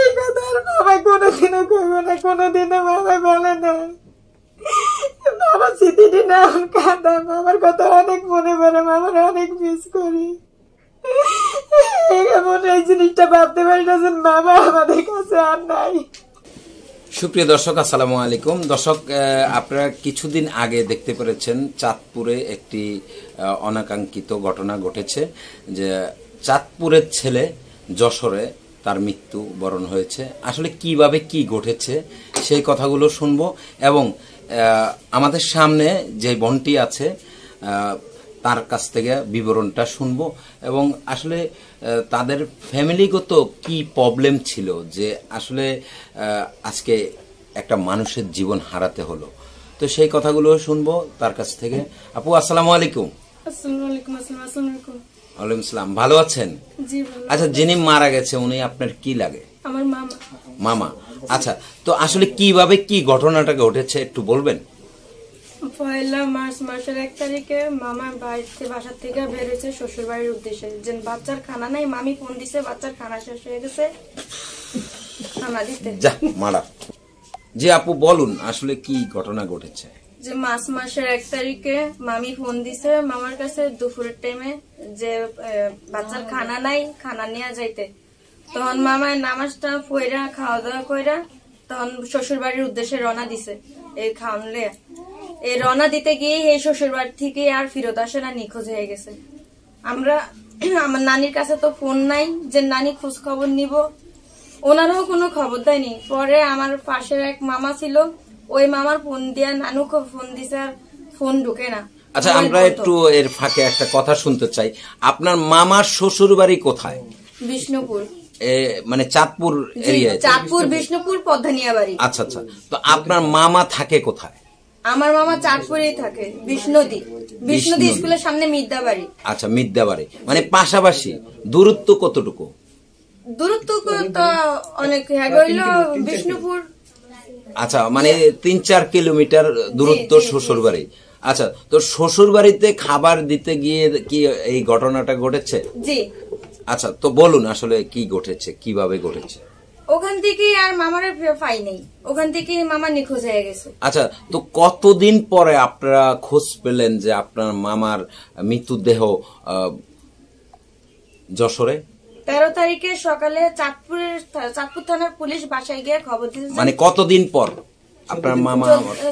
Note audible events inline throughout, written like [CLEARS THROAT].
এই কথা আর বাবা কোনোদিনও কইব না কোনোদিনও বাবা বলে না বাবা স্মৃতিটি না কাঁদা বাবার কথা অনেক মনে পড়ে মামার অনেক মিস করি এমন এই জিনিসটা ভাবতে পারি না যে মামা আমাদের কাছে আর নাই সুপ্রিয় দর্শক আসসালামু আলাইকুম দর্শক আপনারা কিছুদিন আগে দেখতে পেরেছেন চাঁদপুরে একটি অনাকাঙ্ক্ষিত ঘটনা ঘটেছে যে চাঁদপুরের ছেলে যশোরে তার মৃত্যু বরণ হয়েছে আসলে কিভাবে কি ঘটেছে সেই কথাগুলো শুনব এবং আমাদের সামনে যে বনটি আছে তার কাছ থেকে বিবরণটা শুনব এবং আসলে তাদের ফ্যামিলিগত কি প্রবলেম ছিল যে আসলে আজকে একটা মানুষের জীবন হারাতে হলো তো সেই কথাগুলো শুনবো তার কাছ থেকে আপু আসসালামু আলাইকুম আসসালামু আলাইকুম আসসালামু আলাইকুম ওয়ালাইকুম ইসলাম ভালো আছেন আচ্ছা যিনি মারা গেছে উনি আপনার কি লাগে আমার মামা মামা আচ্ছা তো আসলে কিভাবে কি ঘটনাটা ঘটেছে একটু বলবেন পয়লা মার্চ মাসের এক তারিখে মামা বাড়িতে বাসার থেকে বেড়েছে শ্বশুর বাড়ির উদ্দেশ্যে যে বাচ্চার খানা নাই মামি ফোন দিছে বাচ্চার খানা শেষ হয়ে গেছে খানা দিতে যা মারা যে আপু বলুন আসলে কি ঘটনা ঘটেছে যে মাস মাসের এক তারিখে মামি ফোন দিছে মামার কাছে দুপুরের টাইমে যে বাচ্চার খানা নাই খানা নিয়ে যাইতে তখন মামায় নামাজটা ফইরা খাওয়া দাওয়া কইরা তখন শ্বশুর বাড়ির উদ্দেশ্যে রওনা দিছে এই খাওয়ানলে এই রওনা দিতে গিয়ে এই শ্বশুর বাড়ি থেকে আর ফিরত আসে না নিখোঁজ হয়ে গেছে আমরা আমার নানির কাছে তো ফোন নাই যে নানি খোঁজ খবর নিব ওনারও কোনো খবর দেয়নি পরে আমার পাশের এক মামা ছিল ওই মামার ফোন দিয়া নানুকে ফোন দিছে আর ফোন ঢুকে না আচ্ছা আমরা একটু এর ফাঁকে একটা কথা শুনতে চাই আপনার মামার শ্বশুর বাড়ি কোথায় বিষ্ণুপুর মানে চাঁদপুর এরিয়া চাঁদপুর বিষ্ণুপুর পদ্মানিয়া বাড়ি আচ্ছা আচ্ছা তো আপনার মামা থাকে কোথায় আমার মামা চাঁদপুরেই থাকে বিষ্ণুদি বিষ্ণুদি স্কুলের সামনে মিদ্যা বাড়ি আচ্ছা মিদ্যা বাড়ি মানে পাশাপাশি দূরত্ব কতটুকু দূরত্ব তো অনেক হ্যাঁ বিষ্ণুপুর আচ্ছা মানে তিন চার কিলোমিটার দূরত্ব শ্বশুর বাড়ি আচ্ছা তো শ্বশুর বাড়িতে খাবার দিতে গিয়ে কি এই ঘটনাটা ঘটেছে জি আচ্ছা তো বলুন আসলে কি ঘটেছে কিভাবে ঘটেছে ওখান থেকে আর মামার পাই নেই ওখান থেকে মামা নিখোঁজ হয়ে গেছে আচ্ছা তো কতদিন পরে আপনারা খোঁজ পেলেন যে আপনার মামার মৃতদেহ যশোরে তেরো তারিখে সকালে চাঁদপুরের চাঁদপুর থানার পুলিশ বাসায় গিয়ে খবর দিল মানে কতদিন পর আপনার মামা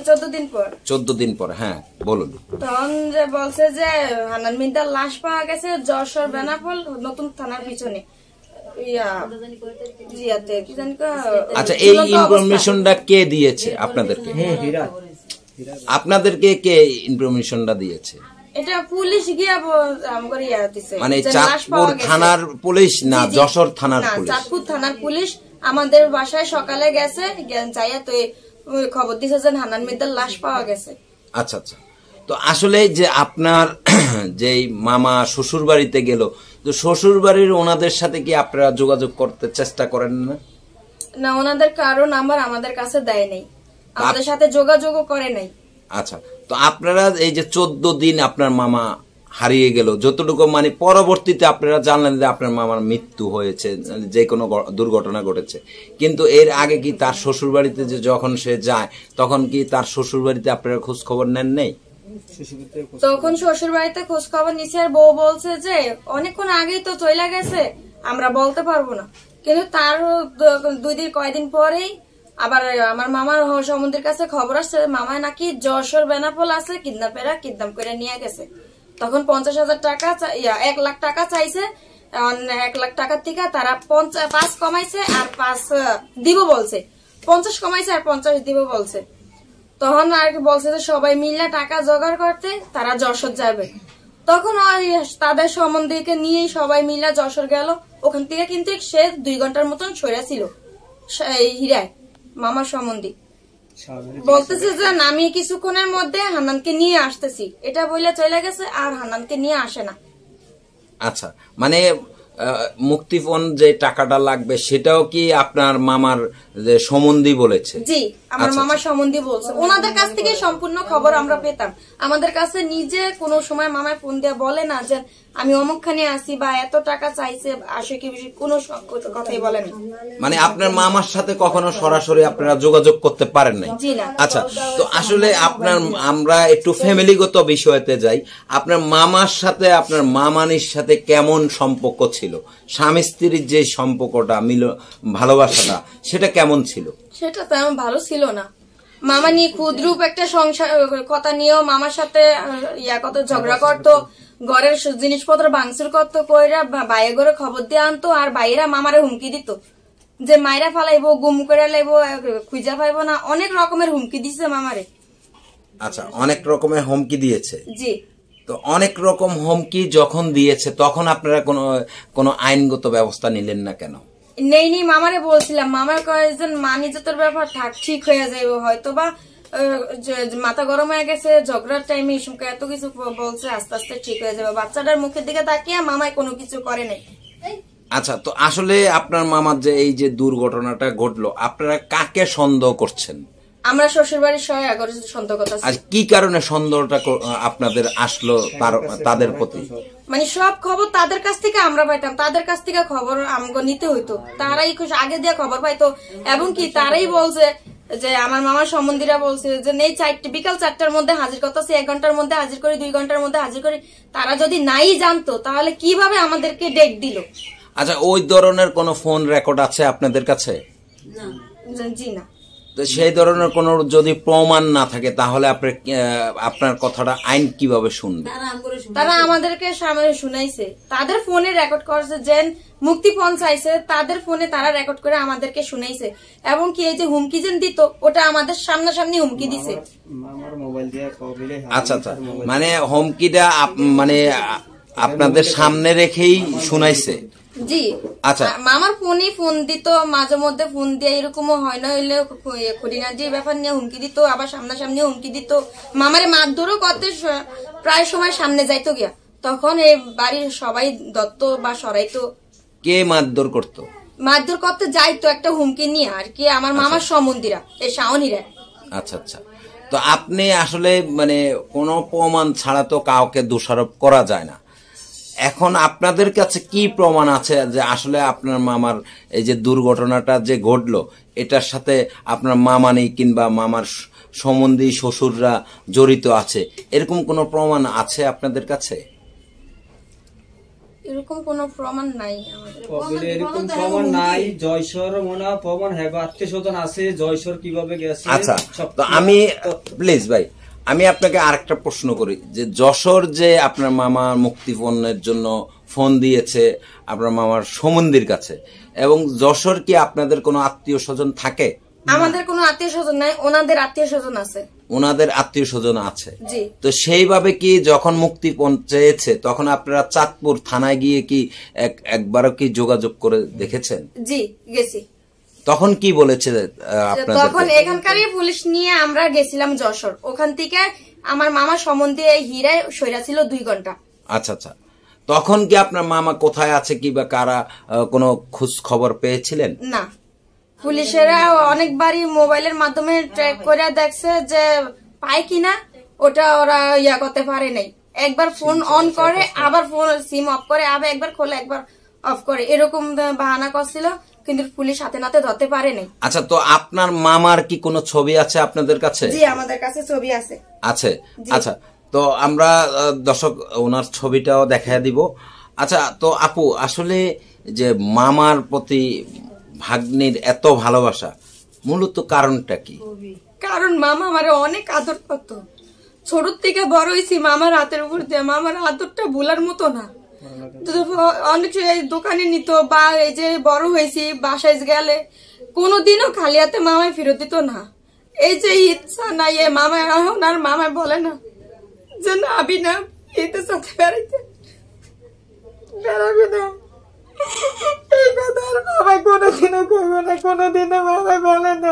চোদ্দ দিন পর চোদ্দ দিন পর হ্যাঁ বলুন তখন যে বলছে যে হানান মিদ্দার লাশ পাওয়া গেছে যশোর বেনাপোল নতুন থানার পিছনে আচ্ছা এই ইনফরমেশনটা কে দিয়েছে আপনাদেরকে আপনাদেরকে কে ইনফরমেশনটা দিয়েছে মানে আমাদের বাসায় সকালে গেছে যাইয়া তো খবর দিছে যে লাশ পাওয়া গেছে আচ্ছা আচ্ছা তো আসলে যে আপনার [CLEARS THROAT] যে মামা শ্বশুর বাড়িতে গেল তো শ্বশুর বাড়ির ওনাদের সাথে কি আপনারা যোগাযোগ করতে চেষ্টা করেন না না ওনাদের কারণ নাম্বার আমাদের কাছে দেয় নাই আমাদের সাথে যোগাযোগও করে নাই আচ্ছা তো আপনারা এই যে চোদ্দ দিন আপনার মামা হারিয়ে গেল যতটুকু মানে পরবর্তীতে আপনারা জানলেন যে আপনার মামার মৃত্যু হয়েছে যে কোনো দুর্ঘটনা ঘটেছে কিন্তু এর আগে কি তার শ্বশুর বাড়িতে যে যখন সে যায় তখন কি তার শ্বশুর বাড়িতে আপনারা খোঁজ খবর নেন নেই তখন শ্বশুর বাড়িতে খোঁজ খবর নিছে আর বউ বলছে যে অনেকক্ষণ আগেই তো চলে গেছে আমরা বলতে পারবো না কিন্তু তার দুই দিন কয়দিন পরেই আবার আমার মামার সমুদ্রের কাছে খবর আসছে মামায় নাকি যশোর বেনাপোল আছে কিডনাপেরা কিডনাপ করে নিয়ে গেছে তখন পঞ্চাশ হাজার টাকা ইয়া এক লাখ টাকা চাইছে এক লাখ টাকার থেকে তারা পাঁচ কমাইছে আর পাঁচ দিব বলছে পঞ্চাশ কমাইছে আর পঞ্চাশ দিব বলছে তখন আর কি বলছে যে সবাই মিললে টাকা জোগাড় করতে তারা যশোর যাবে তখন ওই তাদের সম্বন্ধীকে নিয়েই সবাই মিলে যশোর গেল ওখান থেকে কিন্তু সে দুই ঘন্টার মতন ছিল এই হীরায় মামার সম্বন্ধে বলতেছে যে আমি কিছুক্ষণের মধ্যে হানানকে নিয়ে আসতেছি এটা বইলে চলে গেছে আর হানানকে নিয়ে আসে না আচ্ছা মানে মুক্তিপণ যে টাকাটা লাগবে সেটাও কি আপনার মামার সম্বন্ধী বলেছে জি আমার আচ্ছা, মামার আচ্ছা। সম্বন্ধী বলছে ওনাদের কাছ থেকে সম্পূর্ণ খবর আমরা পেতাম আমাদের কাছে নিজে কোনো সময় মামায় ফোন দিয়ে বলে না যে আমি অমুকখানে আসি বা এত টাকা চাইছে আসে কি বেশি কোনো কথাই বলেন মানে আপনার মামার সাথে কখনো সরাসরি আপনারা যোগাযোগ করতে পারেন নাই আচ্ছা তো আসলে আপনার আমরা একটু ফ্যামিলিগত বিষয়তে যাই আপনার মামার সাথে আপনার মামানির সাথে কেমন সম্পর্ক ছিল স্বামী স্ত্রীর যে সম্পর্কটা মিল ভালোবাসাটা সেটা কেমন ছিল সেটা তো ভালো ছিল না মামানি নিয়ে একটা সংসার কথা নিয়েও মামার সাথে ইয়া কত ঝগড়া করতো ঘরের জিনিসপত্র ভাঙচুর করতো কইরা বাইরে ঘরে খবর দিয়ে আনতো আর বাইরা মামারে হুমকি দিত যে মাইরা ফালাইবো গুম করে লাইব খুঁজা পাইবো না অনেক রকমের হুমকি দিছে মামারে আচ্ছা অনেক রকমের হুমকি দিয়েছে জি তো অনেক রকম হুমকি যখন দিয়েছে তখন আপনারা কোনো কোনো আইনগত ব্যবস্থা নিলেন না কেন নেই নেই মামারে বলছিলাম মামার কয়েকজন মানি যে তোর ব্যাপার ঠিক হয়ে যাইব হয়তো বা মাথা গরম হয়ে গেছে ঝগড়ার টাইমে ইসমকে এত কিছু বলছে আস্তে আস্তে ঠিক হয়ে যাবে বাচ্চাটার মুখের দিকে তাকিয়ে মামায় কোনো কিছু করে নাই আচ্ছা তো আসলে আপনার মামার যে এই যে দুর্ঘটনাটা ঘটলো আপনারা কাকে সন্দেহ করছেন আমরা শ্বশুর বাড়ির সহ এগারো সন্দেহ করতেছি আর কি কারণে সন্দেহটা আপনাদের আসলো তাদের প্রতি মানে সব খবর তাদের কাছ থেকে আমরা পাইতাম তাদের কাছ থেকে খবর আমাকে নিতে হইতো তারাই আগে দিয়ে খবর পাইতো এবং কি তারাই বলছে যে আমার মামার সম্বন্ধীরা বলছে যে নেই চারটে বিকাল চারটার মধ্যে হাজির কথা সে এক ঘন্টার মধ্যে হাজির করি দুই ঘন্টার মধ্যে হাজির করি তারা যদি নাই জানতো তাহলে কিভাবে আমাদেরকে ডেট দিল আচ্ছা ওই ধরনের কোনো ফোন রেকর্ড আছে আপনাদের কাছে না জি না সেই ধরনের কোন যদি প্রমাণ না থাকে তাহলে আপনার আপনার কথাটা আইন কিভাবে শুনবে তারা আমাদেরকে সামনে শুনাইছে তাদের ফোনে রেকর্ড করছে যেন মুক্তিপণ চাইছে তাদের ফোনে তারা রেকর্ড করে আমাদেরকে শুনাইছে এবং কি এই যে হুমকি যেন দিত ওটা আমাদের সামনাসামনি হুমকি দিছে আচ্ছা আচ্ছা মানে হুমকিটা মানে আপনাদের সামনে রেখেই শুনাইছে জি আচ্ছা মামার ফোনই ফোন দিত মাঝে মধ্যে ফোন দিয়ে এরকমও হয় না হইলে যে ব্যাপার নিয়ে হুমকি দিত আবার সামনাসামনি হুমকি দিত মামারে মারধরও করতে প্রায় সময় সামনে যাইতো গিয়া তখন এই বাড়ির সবাই দত্ত বা সরাইতো কে মারধর করত মারধর করতে যাইতো একটা হুমকি নিয়ে আর কি আমার আচ্ছা। মামার সম্বন্ধীরা এই শাওনিরা আচ্ছা আচ্ছা তো আপনি আসলে মানে কোনো প্রমাণ ছাড়া তো কাউকে দোষারোপ করা যায় না এখন আপনাদের কাছে কি প্রমাণ আছে যে আসলে আপনার মামার এই যে দুর্ঘটনাটা যে ঘটলো এটার সাথে আপনার মামা নেই কিংবা মামার সম্বন্ধী শ্বশুররা জড়িত আছে এরকম কোনো প্রমাণ আছে আপনাদের কাছে এরকম কোনো প্রমাণ নাই এরকম প্রমাণ হ্যাঁ, নাই মনে প্রমাণ হ্যাঁ আচ্ছা, আমি প্লিজ ভাই আমি আপনাকে আরেকটা প্রশ্ন করি যে যশোর যে আপনার মামা মুক্তিপণের জন্য ফোন দিয়েছে আপনার মামার সমন্দির কাছে এবং যশোর কি আপনাদের কোনো আত্মীয় স্বজন থাকে আমাদের কোনো আত্মীয় স্বজন নাই ওনাদের আত্মীয় স্বজন আছে ওনাদের আত্মীয় স্বজন আছে তো সেইভাবে কি যখন মুক্তিপণ চেয়েছে তখন আপনারা চাঁদপুর থানায় গিয়ে কি একবারও কি যোগাযোগ করে দেখেছেন জি গেছি তখন কি বলেছে তখন এখানকারই পুলিশ নিয়ে আমরা গেছিলাম যশোর ওখান থেকে আমার মামা সম্বন্ধে এই হীরায় সৈরা ছিল দুই ঘন্টা আচ্ছা আচ্ছা তখন কি আপনার মামা কোথায় আছে কি বা কারা কোনো খোঁজ খবর পেয়েছিলেন না পুলিশেরা অনেকবারই মোবাইলের মাধ্যমে ট্র্যাক করে দেখছে যে পায় কিনা ওটা ওরা ইয়া করতে পারে নাই একবার ফোন অন করে আবার ফোন সিম অফ করে আবার একবার খোলে একবার অফ করে এরকম বাহানা করছিল কিন্তু পুলিশ হাতে নাতে ধরতে পারে নাই আচ্ছা তো আপনার মামার কি কোনো ছবি আছে আপনাদের কাছে জি আমাদের কাছে ছবি আছে আছে আচ্ছা তো আমরা দর্শক ওনার ছবিটাও দেখা দিব আচ্ছা তো আপু আসলে যে মামার প্রতি ভাগ্নির এত ভালোবাসা মূলত কারণটা কি কারণ মামা আমার অনেক আদর করত ছোট থেকে বড় হয়েছি মামার হাতের উপর দিয়ে মামার আদরটা ভুলার মতো না অনেক দোকানে নিত বা এই যে বড় হয়েছি বাসায় গেলে কোনোদিনও খালি হাতে মামায় ফেরত দিত না এই যে ইচ্ছা নাই এ মামায় এখন আর মামায় বলে না যে না আমি না এতে সাথে বেড়াইতে বেড়াবি না এই কথা আর মামায় কোনোদিনও করবো না কোনোদিনও মামায় বলে না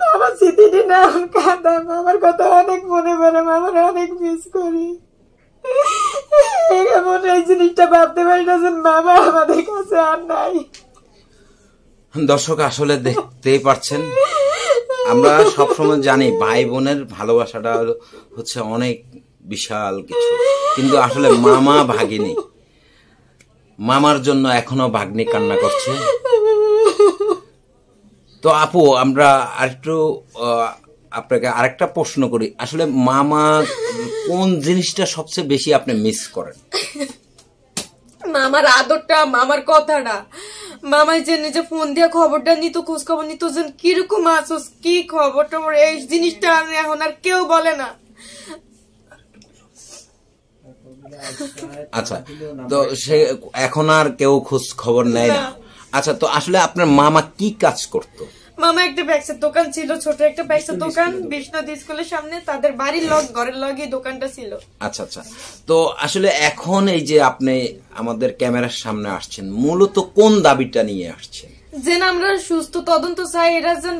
বাবা স্মৃতিটি না কাঁদা মামার কথা অনেক মনে পড়ে মামার অনেক মিস করি এমন এই জিনিসটা ভাবতে পারতেছেন মামা আমাদের কাছে আর নাই দর্শক আসলে দেখতেই পারছেন আমরা সবসময় জানি ভাই বোনের ভালোবাসাটা হচ্ছে অনেক বিশাল কিছু কিন্তু আসলে মামা ভাগিনি মামার জন্য এখনো ভাগ্নি কান্না করছে তো আপু আমরা আর একটু আপনাকে আরেকটা প্রশ্ন করি আসলে মামা কোন জিনিসটা সবচেয়ে বেশি আপনি মিস করেন মামার আদরটা মামার কথাটা মামাই যে নিজে ফোন দিয়ে খবরটা নিত খোঁজ খবর নিত যে কিরকম আসুস কি খবর টবর এই জিনিসটা এখন আর কেউ বলে না আচ্ছা তো সে এখন আর কেউ খোঁজ খবর নেয় না আচ্ছা তো আসলে আপনার মামা কি কাজ করতো মামা একটা ব্যাগসের দোকান ছিল ছোট একটা ব্যাগসের দোকান বিষ্ণুদি স্কুলের সামনে তাদের বাড়ির লগ ঘরের লগে দোকানটা ছিল আচ্ছা আচ্ছা তো আসলে এখন এই যে আপনি আমাদের ক্যামেরার সামনে আসছেন মূলত কোন দাবিটা নিয়ে আসছেন যেন আমরা সুস্থ তদন্ত চাই এরা যেন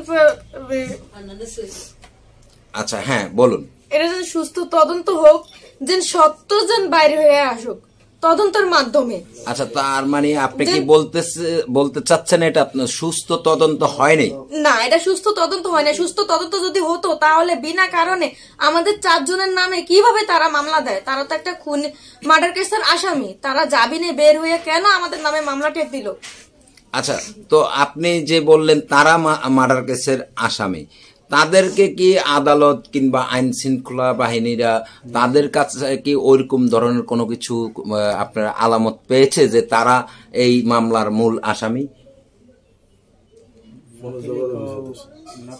আচ্ছা হ্যাঁ বলুন এরা যেন সুস্থ তদন্ত হোক যেন সত্য যেন বাইরে হয়ে আসুক তদন্তের মাধ্যমে আচ্ছা তার মানে আপনি কি বলতে বলতে চাচ্ছেন এটা আপনার সুস্থ তদন্ত হয়নি না এটা সুস্থ তদন্ত হয় না সুস্থ তদন্ত যদি হতো তাহলে বিনা কারণে আমাদের চারজনের নামে কিভাবে তারা মামলা দেয় তারা তো একটা খুন মার্ডার কেসের আসামি তারা জাবিনে বের হয়ে কেন আমাদের নামে মামলাটা দিল আচ্ছা তো আপনি যে বললেন তারা মার্ডার কেসের আসামি তাদেরকে কি আদালত কিংবা আইন শৃঙ্খলা বাহিনীরা তাদের কাছে কি ওইরকম ধরনের কোনো কিছু আপনার আলামত পেয়েছে যে তারা এই মামলার মূল আসামি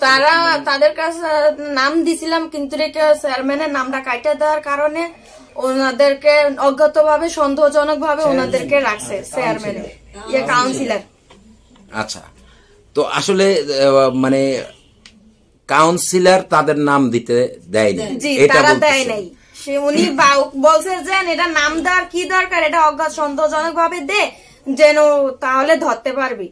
তারা তাদের কাছে নাম দিছিলাম কিন্তু চেয়ারম্যানের নামটা কাটা দেওয়ার কারণে ওনাদেরকে অজ্ঞাতভাবে সন্দেহজনকভাবে ওনাদেরকে রাখছে চেয়ারম্যানের ইয়ে কাউন্সিলার আচ্ছা।, আচ্ছা তো আসলে মানে কাউন্সিলর তাদের নাম দিতে দেয়নি এটা বলতেছে উনি বলছে যে এটা নাম দেওয়ার কি দরকার এটা অজ্ঞাত সন্তোষজনক ভাবে দে যেন তাহলে ধরতে পারবি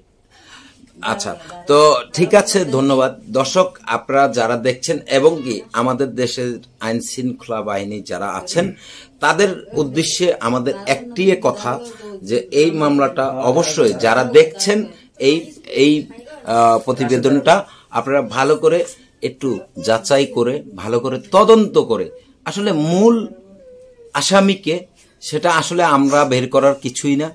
আচ্ছা তো ঠিক আছে ধন্যবাদ দর্শক আপনারা যারা দেখছেন এবং কি আমাদের দেশের আইন শৃঙ্খলা বাহিনী যারা আছেন তাদের উদ্দেশ্যে আমাদের একটি কথা যে এই মামলাটা অবশ্যই যারা দেখছেন এই এই প্রতিবেদনটা আপনারা ভালো করে একটু যাচাই করে ভালো করে তদন্ত করে আসলে মূল আসামিকে সেটা আসলে আমরা বের করার কিছুই না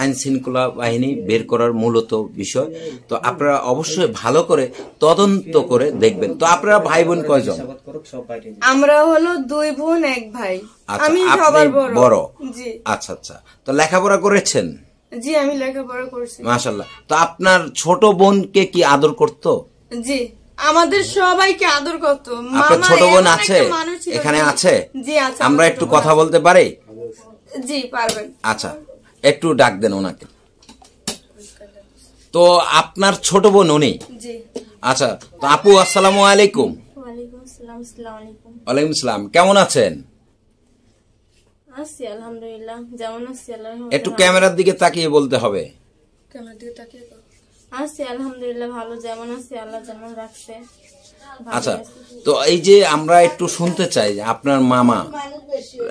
আইন শৃঙ্খলা বাহিনী বের করার মূলত বিষয় তো আপনারা অবশ্যই ভালো করে তদন্ত করে দেখবেন তো আপনারা ভাই বোন কয়জন আমরা হলো দুই বোন এক ভাই আচ্ছা, আমি সবার বড় আচ্ছা আচ্ছা তো লেখাপড়া করেছেন জি আমি লেখাপড়া করেছি মাশাআল্লাহ তো আপনার ছোট বোনকে কি আদর করতো জি আমাদের সবাইকে আদর করত আপনার ছোট বোন আছে এখানে আছে জি আছে আমরা একটু কথা বলতে পারি জি পারবেন আচ্ছা একটু ডাক দেন ওনাকে তো আপনার ছোট বোন উনি আচ্ছা তো আপু আসসালামু আলাইকুম ওয়ালাইকুম সালাম কেমন আছেন আছি আলহামদুলিল্লাহ যেমন আছি আল্লাহ একটু ক্যামেরার দিকে তাকিয়ে বলতে হবে ক্যামেরার দিকে তাকিয়ে আছি আলহামদুলিল্লাহ ভালো যেমন আছি আল্লাহ যেমন রাখছে আচ্ছা তো এই যে আমরা একটু শুনতে চাই আপনার মামা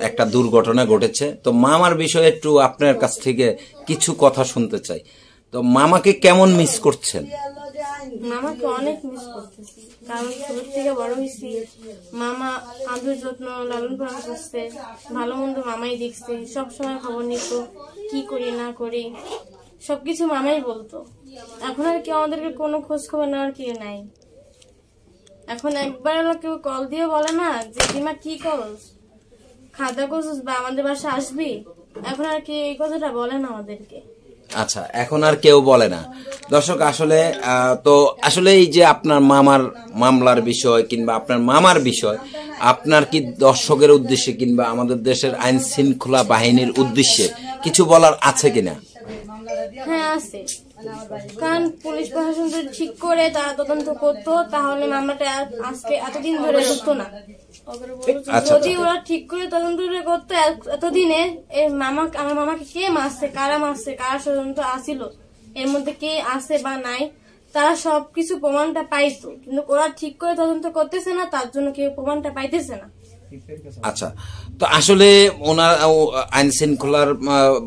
একটা দুর্ঘটনা ঘটেছে তো মামার বিষয়ে একটু আপনার কাছ থেকে কিছু কথা শুনতে চাই তো মামাকে কেমন মিস করছেন মামাকে অনেক মিস করতেছি কারণ ছোট থেকে বড় হয়েছি মামা আদর যত্ন লালন পালন করছে ভালো মন্দ মামাই দেখছে সবসময় খবর নিত কি করি না করি সবকিছু মামাই বলতো এখন আর কেউ আমাদেরকে কোনো খোঁজ খবর নেওয়ার কেউ নাই এখন একবার কেউ কল দিয়ে বলে না যে দিমা কি করস খাদা করছিস বা আমাদের বাসা আসবি এখন আর কি এই কথাটা বলে না আমাদেরকে আচ্ছা এখন আর কেউ বলে না দর্শক আসলে তো আসলে এই যে আপনার মামার মামলার বিষয় কিংবা আপনার মামার বিষয় আপনার কি দর্শকের উদ্দেশ্যে কিংবা আমাদের দেশের আইন শৃঙ্খলা বাহিনীর উদ্দেশ্যে কিছু বলার আছে কিনা হ্যাঁ আছে কারণ পুলিশ প্রশাসন যদি ঠিক করে তারা তদন্ত করতো তাহলে মামলাটা আজকে এতদিন ধরে হতো না আচ্ছা, যদি আচ্ছা। ওরা ঠিক করে তদন্ত করতো এতদিনে এই মামা আমার মামাকে কে মারছে কারা মারছে কারা ষড়যন্ত্র আসিল এর মধ্যে কে আছে বা নাই তারা সবকিছু প্রমাণটা পাইতো কিন্তু ওরা ঠিক করে তদন্ত করতেছে না তার জন্য কেউ প্রমাণটা পাইতেছে না আচ্ছা তো আসলে ওনার আইন শৃঙ্খলার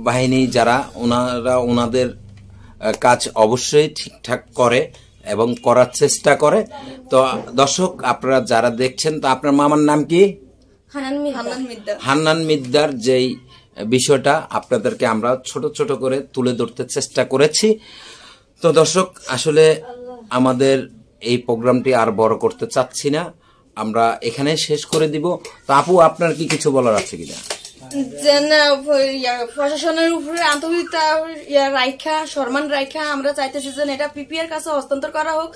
বাহিনী যারা ওনারা ওনাদের কাজ অবশ্যই ঠিকঠাক করে এবং করার চেষ্টা করে তো দর্শক আপনারা যারা দেখছেন তো আপনার মামার নাম কি হান্নান মিদ্দার যেই বিষয়টা আপনাদেরকে আমরা ছোট ছোট করে তুলে ধরতে চেষ্টা করেছি তো দর্শক আসলে আমাদের এই প্রোগ্রামটি আর বড় করতে চাচ্ছি না আমরা এখানে শেষ করে দিব তো আপু আপনার কি কিছু বলার আছে কিনা প্রশাসনের উপরে আন্তরিকতা রাইখা সম্মান রাইখা আমরা চাইতেছি যেন এটা পিপিআর কাছে হস্তান্তর করা হোক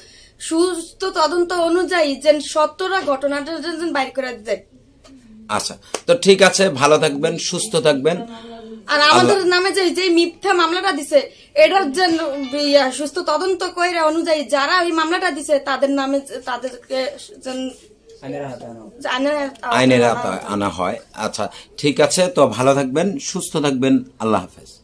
সুস্থ তদন্ত অনুযায়ী যেন সত্যরা ঘটনাটা যেন বাইর করে দিতে আচ্ছা তো ঠিক আছে ভালো থাকবেন সুস্থ থাকবেন আর আমাদের নামে যে যে মিথ্যা মামলাটা দিছে এটার যে সুস্থ তদন্ত কইরা অনুযায়ী যারা ওই মামলাটা দিছে তাদের নামে তাদেরকে আইনের আনা হয় আচ্ছা ঠিক আছে তো ভালো থাকবেন সুস্থ থাকবেন আল্লাহ হাফেজ